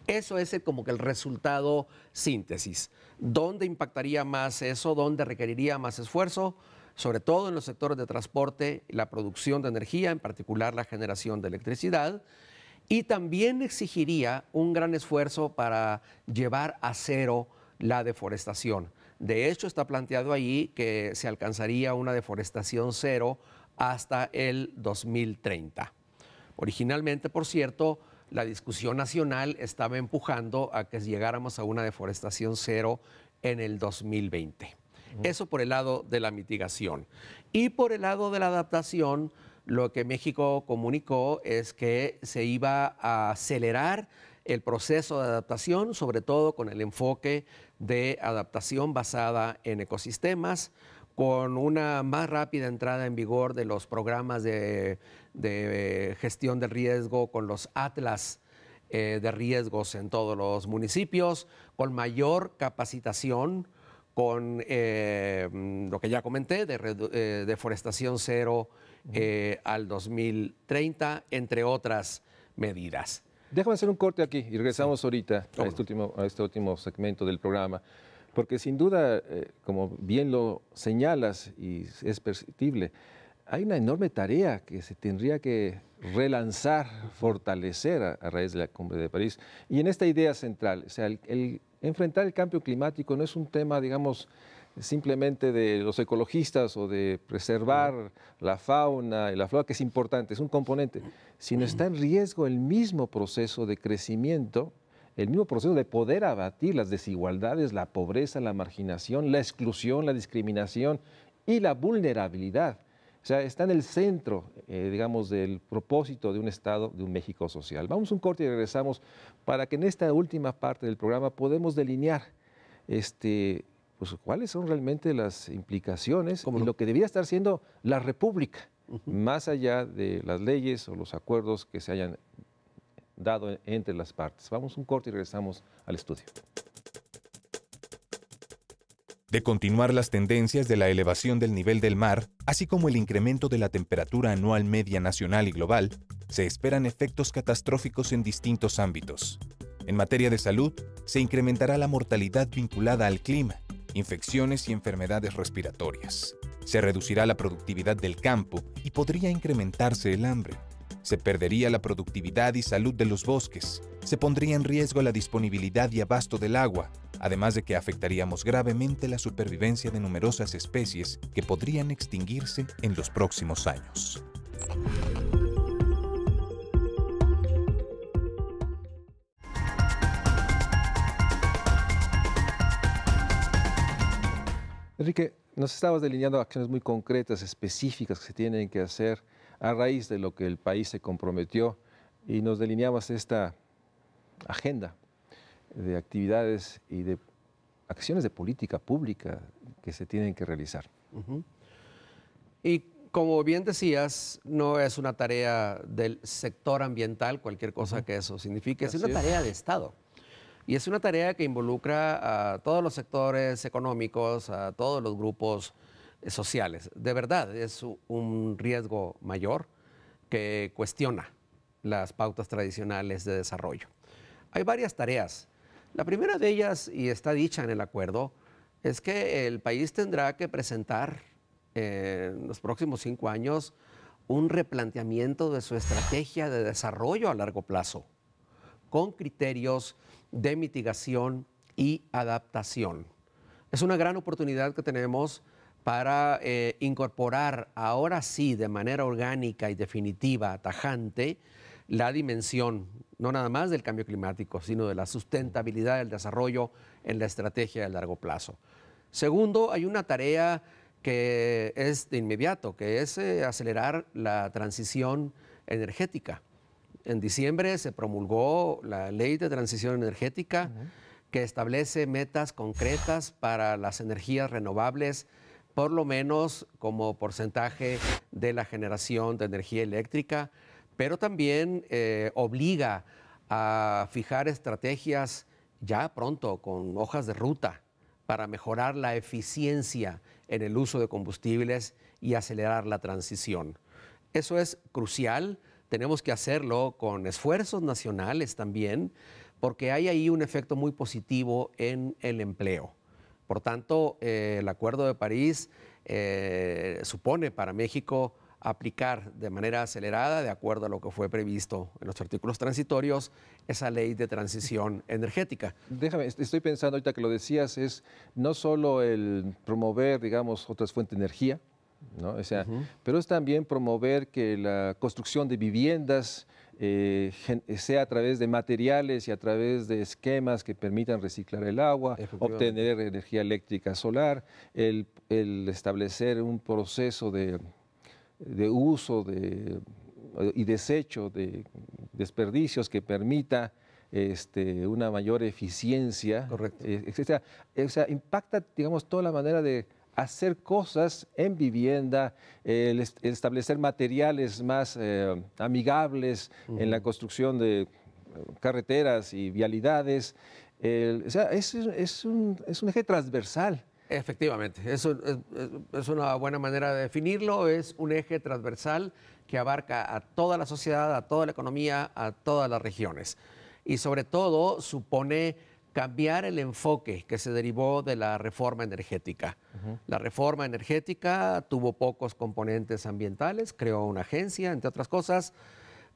Eso es eh, como que el resultado síntesis. ¿Dónde impactaría más eso? ¿Dónde requeriría más esfuerzo? Sobre todo en los sectores de transporte, la producción de energía, en particular la generación de electricidad, y también exigiría un gran esfuerzo para llevar a cero la deforestación. De hecho, está planteado ahí que se alcanzaría una deforestación cero hasta el 2030. Originalmente, por cierto, la discusión nacional estaba empujando a que llegáramos a una deforestación cero en el 2020. Eso por el lado de la mitigación. Y por el lado de la adaptación, lo que México comunicó es que se iba a acelerar el proceso de adaptación, sobre todo con el enfoque de adaptación basada en ecosistemas, con una más rápida entrada en vigor de los programas de, gestión del riesgo, con los atlas eh, de riesgos en todos los municipios, con mayor capacitación, con eh, lo que ya comenté, de eh, deforestación cero eh, al 2030, entre otras medidas. Déjame hacer un corte aquí y regresamos ahorita a este, último, a este último segmento del programa, porque sin duda, eh, como bien lo señalas y es perceptible, hay una enorme tarea que se tendría que relanzar, fortalecer a, raíz de la cumbre de París. Y en esta idea central, o sea, el enfrentar el cambio climático no es un tema, digamos, simplemente de los ecologistas o de preservar la fauna y la flora, que es importante, es un componente, sino está en riesgo el mismo proceso de crecimiento, el mismo proceso de poder abatir las desigualdades, la pobreza, la marginación, la exclusión, la discriminación y la vulnerabilidad. O sea, está en el centro, eh, digamos, del propósito de un Estado, de un México social. Vamos un corte y regresamos para que en esta última parte del programa podemos delinear este, pues, cuáles son realmente las implicaciones y lo que debía estar siendo la República, más allá de las leyes o los acuerdos que se hayan dado entre las partes. Vamos un corte y regresamos al estudio. De continuar las tendencias de la elevación del nivel del mar, así como el incremento de la temperatura anual media nacional y global, se esperan efectos catastróficos en distintos ámbitos. En materia de salud, se incrementará la mortalidad vinculada al clima, infecciones y enfermedades respiratorias. Se reducirá la productividad del campo y podría incrementarse el hambre. Se perdería la productividad y salud de los bosques. Se pondría en riesgo la disponibilidad y abasto del agua, además de que afectaríamos gravemente la supervivencia de numerosas especies que podrían extinguirse en los próximos años. Enrique, nos estabas delineando acciones muy concretas, específicas que se tienen que hacer a raíz de lo que el país se comprometió y nos delineabas esta agenda de actividades y de acciones de política pública que se tienen que realizar. Y como bien decías, no es una tarea del sector ambiental, cualquier cosa que eso signifique, es una tarea de Estado. Y es una tarea que involucra a todos los sectores económicos, a todos los grupos eh, sociales. De verdad, es un riesgo mayor que cuestiona las pautas tradicionales de desarrollo. Hay varias tareas. La primera de ellas, y está dicha en el acuerdo, es que el país tendrá que presentar eh, en los próximos cinco años un replanteamiento de su estrategia de desarrollo a largo plazo con criterios de mitigación y adaptación. Es una gran oportunidad que tenemos para eh, incorporar ahora sí de manera orgánica y definitiva, tajante, la dimensión, no nada más del cambio climático, sino de la sustentabilidad del desarrollo en la estrategia de largo plazo. Segundo, hay una tarea que es de inmediato, que es eh, acelerar la transición energética. En diciembre se promulgó la ley de transición energética que establece metas concretas para las energías renovables, por lo menos como porcentaje de la generación de energía eléctrica, pero también eh, obliga a fijar estrategias ya pronto con hojas de ruta para mejorar la eficiencia en el uso de combustibles y acelerar la transición. Eso es crucial tenemos que hacerlo con esfuerzos nacionales también, porque hay ahí un efecto muy positivo en el empleo. Por tanto, eh, el Acuerdo de París eh, supone para México aplicar de manera acelerada, de acuerdo a lo que fue previsto en los artículos transitorios, esa ley de transición energética. Déjame, estoy pensando ahorita que lo decías, es no solo el promover, digamos, otras fuentes de energía, o sea, Pero es también promover que la construcción de viviendas eh, sea a través de materiales y a través de esquemas que permitan reciclar el agua, obtener energía eléctrica solar, el, establecer un proceso de, uso de, y desecho de desperdicios que permita este, una mayor eficiencia, Correcto. Eh, o sea, impacta, digamos, toda la manera de hacer cosas en vivienda, establecer materiales más eh, amigables en la construcción de eh, carreteras y vialidades. o sea, es, un, eje transversal. Efectivamente, eso es, una buena manera de definirlo, es un eje transversal que abarca a toda la sociedad, a toda la economía, a todas las regiones. Y sobre todo supone cambiar el enfoque que se derivó de la reforma energética. La reforma energética tuvo pocos componentes ambientales, creó una agencia, entre otras cosas,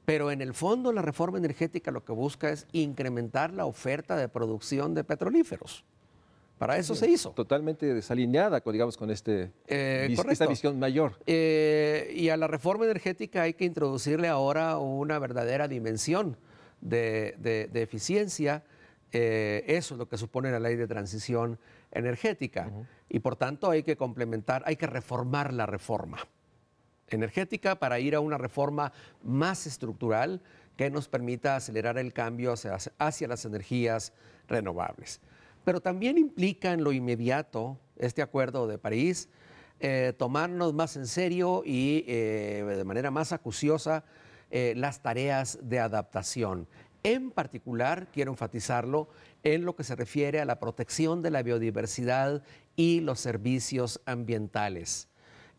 pero en el fondo la reforma energética lo que busca es incrementar la oferta de producción de petrolíferos. Para eso se hizo. Totalmente desalineada, digamos, con este, eh, esta visión mayor. Eh, y a la reforma energética hay que introducirle ahora una verdadera dimensión de, de, de eficiencia eh, eso es lo que supone la ley de transición energética. Y por tanto hay que complementar, hay que reformar la reforma energética para ir a una reforma más estructural que nos permita acelerar el cambio hacia, las energías renovables. Pero también implica en lo inmediato este acuerdo de París, eh, tomarnos más en serio y eh, de manera más acuciosa las tareas de adaptación en particular, quiero enfatizarlo, en lo que se refiere a la protección de la biodiversidad y los servicios ambientales.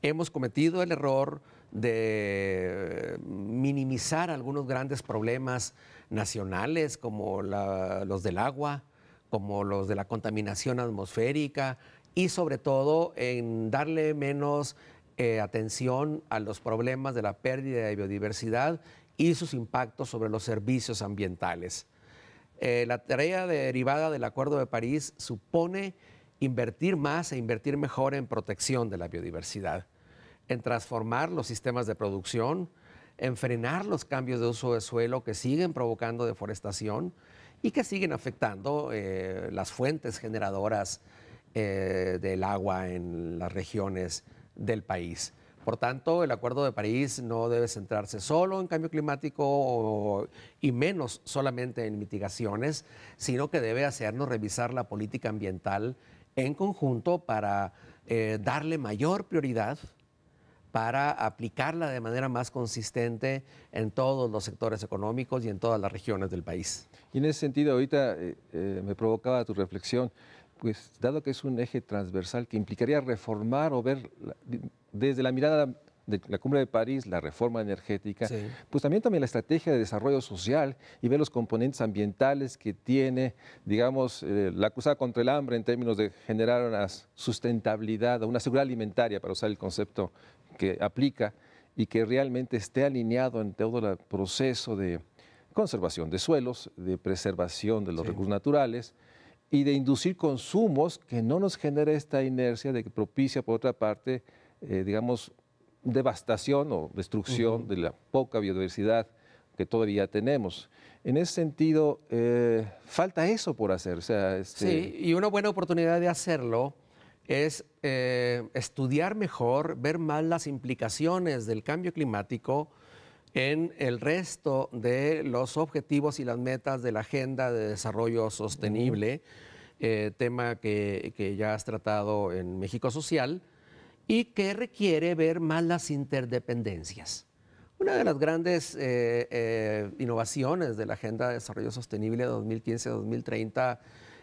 Hemos cometido el error de minimizar algunos grandes problemas nacionales como los del agua, como los de la contaminación atmosférica y sobre todo en darle menos eh, atención a los problemas de la pérdida de biodiversidad y sus impactos sobre los servicios ambientales. Eh, la tarea derivada del Acuerdo de París supone invertir más e invertir mejor en protección de la biodiversidad, en transformar los sistemas de producción, en frenar los cambios de uso de suelo que siguen provocando deforestación y que siguen afectando eh, las fuentes generadoras eh, del agua en las regiones del país. Por tanto, el Acuerdo de París no debe centrarse solo en cambio climático y menos solamente en mitigaciones, sino que debe hacernos revisar la política ambiental en conjunto para eh, darle mayor prioridad para aplicarla de manera más consistente en todos los sectores económicos y en todas las regiones del país. Y en ese sentido, ahorita eh, eh, me provocaba tu reflexión pues dado que es un eje transversal que implicaría reformar o ver desde la mirada de la cumbre de París, la reforma energética, pues también también la estrategia de desarrollo social y ver los componentes ambientales que tiene, digamos, eh, la cruzada contra el hambre en términos de generar una sustentabilidad, una seguridad alimentaria, para usar el concepto que aplica, y que realmente esté alineado en todo el proceso de conservación de suelos, de preservación de los recursos naturales, y de inducir consumos que no nos genere esta inercia de que propicia, por otra parte, eh, digamos, devastación o destrucción de la poca biodiversidad que todavía tenemos. En ese sentido, eh, falta eso por hacer. Este sí, y una buena oportunidad de hacerlo es eh, estudiar mejor, ver más las implicaciones del cambio climático en el resto de los objetivos y las metas de la Agenda de Desarrollo Sostenible, eh, tema que, ya has tratado en México Social, y que requiere ver más las interdependencias. Una de las grandes eh, eh, innovaciones de la Agenda de Desarrollo Sostenible 2015-2030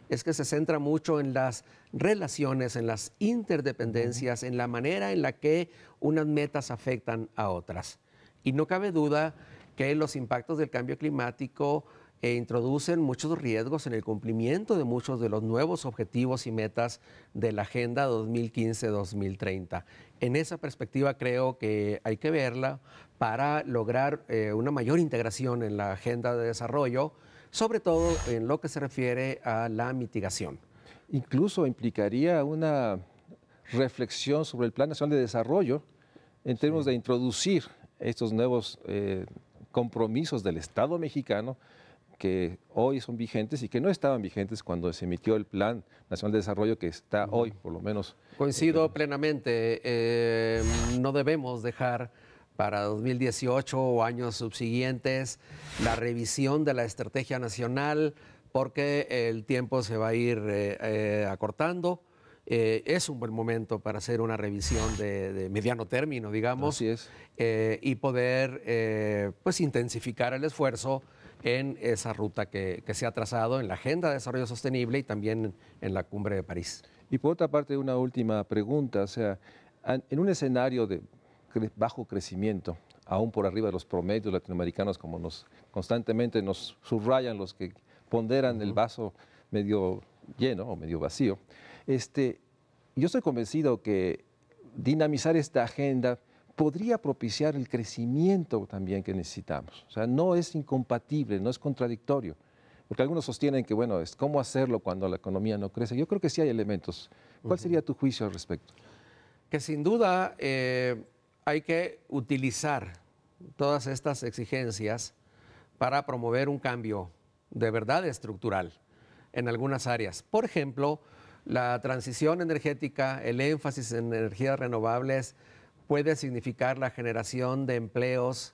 es que se centra mucho en las relaciones, en las interdependencias, en la manera en la que unas metas afectan a otras. Y no cabe duda que los impactos del cambio climático eh, introducen muchos riesgos en el cumplimiento de muchos de los nuevos objetivos y metas de la Agenda 2015-2030. En esa perspectiva creo que hay que verla para lograr eh, una mayor integración en la Agenda de Desarrollo, sobre todo en lo que se refiere a la mitigación. Incluso implicaría una reflexión sobre el Plan Nacional de Desarrollo en términos de introducir estos nuevos eh, compromisos del Estado mexicano que hoy son vigentes y que no estaban vigentes cuando se emitió el Plan Nacional de Desarrollo que está hoy, por lo menos. Coincido eh, plenamente. Eh, no debemos dejar para 2018 o años subsiguientes la revisión de la Estrategia Nacional porque el tiempo se va a ir acortando eh, es un buen momento para hacer una revisión de, mediano término, digamos, eh, y poder eh, pues intensificar el esfuerzo en esa ruta que, se ha trazado en la Agenda de Desarrollo Sostenible y también en la Cumbre de París. Y por otra parte, una última pregunta, o sea, en un escenario de bajo crecimiento, aún por arriba de los promedios latinoamericanos, como nos constantemente nos subrayan los que ponderan el vaso medio lleno o medio vacío, este, yo estoy convencido que dinamizar esta agenda podría propiciar el crecimiento también que necesitamos. O sea, no es incompatible, no es contradictorio. Porque algunos sostienen que, bueno, es cómo hacerlo cuando la economía no crece. Yo creo que sí hay elementos. ¿Cuál sería tu juicio al respecto? Que sin duda eh, hay que utilizar todas estas exigencias para promover un cambio de verdad estructural en algunas áreas. Por ejemplo, la transición energética, el énfasis en energías renovables puede significar la generación de empleos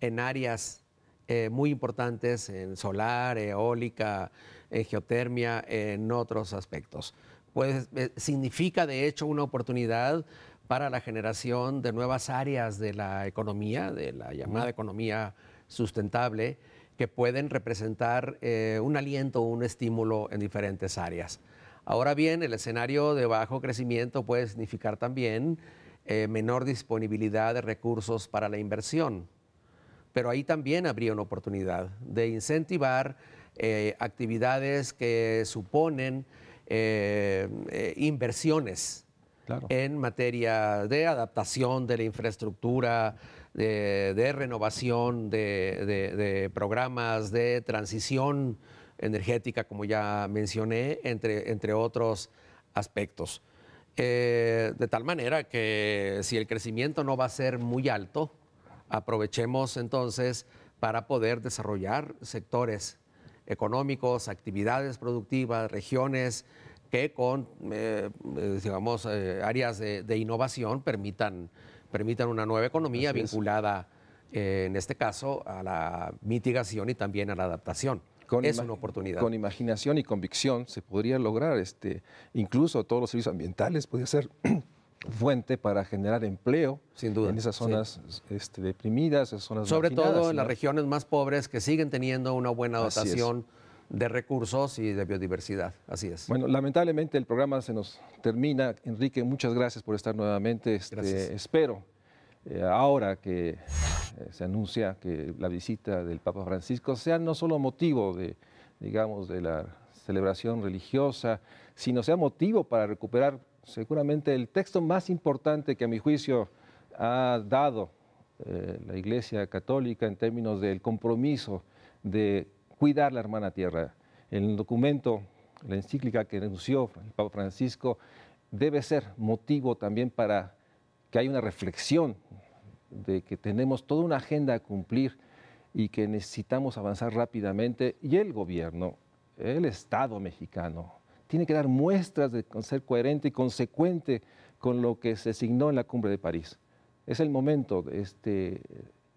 en áreas eh, muy importantes, en solar, eólica, en geotermia, en otros aspectos. Pues, eh, significa de hecho una oportunidad para la generación de nuevas áreas de la economía, de la llamada economía sustentable, que pueden representar eh, un aliento un estímulo en diferentes áreas. Ahora bien, el escenario de bajo crecimiento puede significar también eh, menor disponibilidad de recursos para la inversión, pero ahí también habría una oportunidad de incentivar eh, actividades que suponen eh, inversiones en materia de adaptación de la infraestructura, de, renovación de, programas de transición energética, como ya mencioné, entre, entre otros aspectos. Eh, de tal manera que si el crecimiento no va a ser muy alto, aprovechemos entonces para poder desarrollar sectores económicos, actividades productivas, regiones que con, eh, eh, digamos, áreas de, innovación permitan, permitan una nueva economía vinculada, en este caso, a la mitigación y también a la adaptación con es una oportunidad. Con imaginación y convicción se podría lograr, este, incluso todos los servicios ambientales, podría ser fuente para generar empleo Sin duda, en esas zonas este, deprimidas, esas zonas Sobre todo en las regiones más pobres que siguen teniendo una buena dotación de recursos y de biodiversidad. Así es. Bueno, lamentablemente el programa se nos termina. Enrique, muchas gracias por estar nuevamente. Este, espero eh, ahora que eh, se anuncia que la visita del Papa Francisco sea no solo motivo de, digamos, de la celebración religiosa, sino sea motivo para recuperar seguramente el texto más importante que a mi juicio ha dado eh, la Iglesia Católica en términos del compromiso de cuidar la hermana tierra. El documento, la encíclica que anunció el Papa Francisco, debe ser motivo también para que hay una reflexión de que tenemos toda una agenda a cumplir y que necesitamos avanzar rápidamente y el gobierno, el Estado mexicano, tiene que dar muestras de ser coherente y consecuente con lo que se asignó en la cumbre de París. Es el momento, este,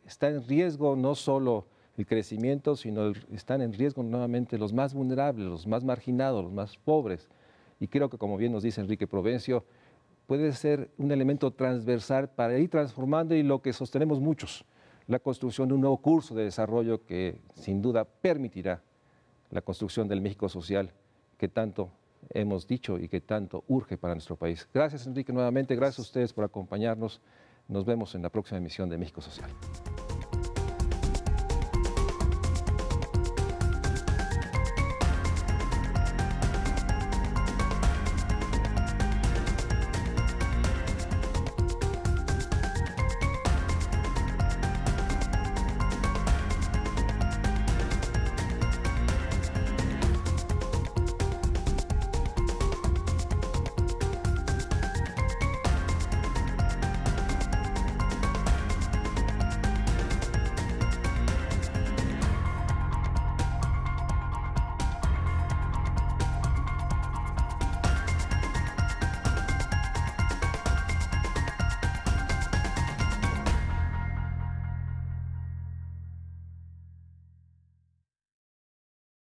está en riesgo no solo el crecimiento, sino están en riesgo nuevamente los más vulnerables, los más marginados, los más pobres. Y creo que, como bien nos dice Enrique Provencio, puede ser un elemento transversal para ir transformando y lo que sostenemos muchos, la construcción de un nuevo curso de desarrollo que sin duda permitirá la construcción del México social que tanto hemos dicho y que tanto urge para nuestro país. Gracias Enrique nuevamente, gracias a ustedes por acompañarnos. Nos vemos en la próxima emisión de México Social.